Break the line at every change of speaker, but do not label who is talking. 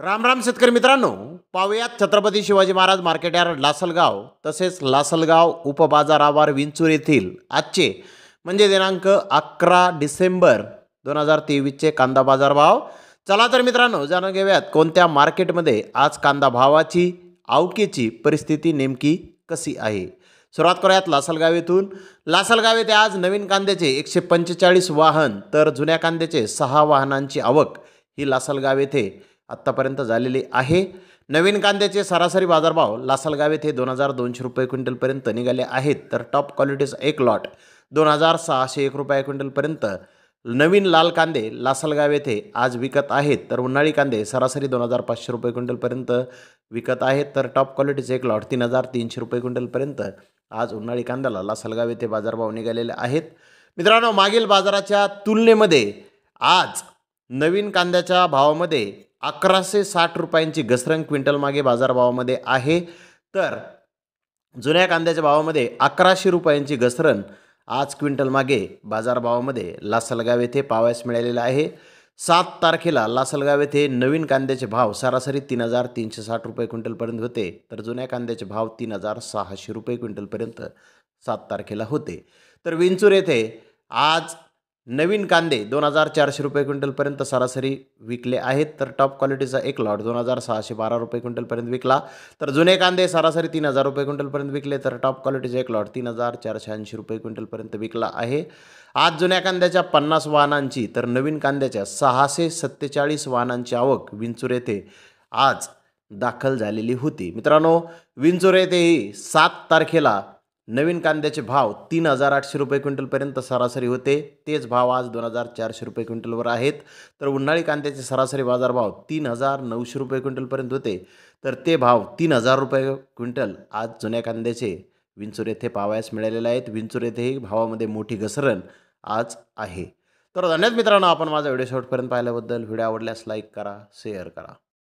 राम राम शेतकरी मित्रांनो पाहूयात छत्रपती शिवाजी महाराज मार्केट यार्ड लासलगाव तसेच लासलगाव उपबाजारावर विंचूर येथील आजचे म्हणजे दिनांक अकरा डिसेंबर दोन हजार तेवीसचे कांदा बाजार भाव चला तर मित्रांनो जाणून घेऊयात कोणत्या मार्केटमध्ये आज कांदा भावाची आवकेची परिस्थिती नेमकी कशी आहे सुरुवात करूयात लासलगाव येथून लासलगाव येथे आज नवीन कांद्याचे एकशे पंचेचाळीस वाहन तर जुन्या कांद्याचे सहा वाहनांची आवक ही लासलगाव येथे आत्तापर्यंत झालेली आहे नवीन कांद्याचे सरासरी बाजारभाव लासलगाव येथे दोन हजार दोनशे रुपये क्विंटलपर्यंत निघाले आहेत तर टॉप क्वालिटीज एक लॉट दोन हजार सहाशे एक रुपये क्विंटलपर्यंत नवीन लाल कांदे लासलगाव येथे आज विकत आहेत तर उन्हाळी कांदे सरासरी दोन हजार पाचशे रुपये क्विंटलपर्यंत विकत आहेत तर टॉप क्वालिटीचे एक लॉट तीन हजार तीनशे रुपये क्विंटलपर्यंत आज उन्हाळी कांद्याला लासलगाव येथे बाजारभाव निघालेले आहेत मित्रांनो मागील बाजाराच्या तुलनेमध्ये आज नवीन कांद्याच्या भावामध्ये अकराशे साठ रुपयांची घसरण क्विंटल मागे बाजारभावामध्ये आहे तर जुन्या कांद्याच्या भावामध्ये अकराशे रुपयांची घसरण आज क्विंटल मागे बाजारभावामध्ये लासलगाव येथे पावायस मिळालेला आहे सात तारखेला लासलगाव येथे नवीन कांद्याचे भाव सरासरी तीन हजार तीनशे साठ रुपये क्विंटलपर्यंत होते तर जुन्या कांद्याचे भाव तीन हजार सहाशे रुपये क्विंटलपर्यंत सात तारखेला होते तर विंचूर येथे आज नवीन कांदे दोन हजार चारशे रुपये क्विंटलपर्यंत सरासरी विकले आहेत तर टॉप क्वालिटीचा एक लॉट दोन हजार सहाशे बारा रुपये क्विंटलपर्यंत विकला तर जुने कांदे सरासरी तीन हजार रुपये क्विंटलपर्यंत विकले तर टॉप क्वालिटीचा एक लॉट तीन हजार चारशे ऐंशी रुपये क्विंटलपर्यंत विकला आहे आज जुन्या कांद्याच्या पन्नास वाहनांची तर नवीन कांद्याच्या सहाशे सत्तेचाळीस वाहनांची आवक विंचूर येथे आज दाखल झालेली होती मित्रांनो विंचूर येथेही सात तारखेला नवीन कांद्याचे भाव तीन हजार आठशे रुपये क्विंटलपर्यंत सरासरी होते तेच भाव आज दोन हजार चारशे रुपये क्विंटलवर आहेत तर उन्हाळी कांद्याचे सरासरी बाजारभाव तीन हजार नऊशे रुपये क्विंटलपर्यंत होते तर ते भाव तीन हजार रुपये क्विंटल आज जुन्या कांद्याचे विंचूर येथे पावायस मिळालेले आहेत विंचूर येथेही भावामध्ये मोठी घसरण आज आहे तर धन्यवाद मित्रांनो आपण माझा व्हिडिओ शॉर्टपर्यंत पाहिल्याबद्दल व्हिडिओ आवडल्यास लाईक करा शेअर करा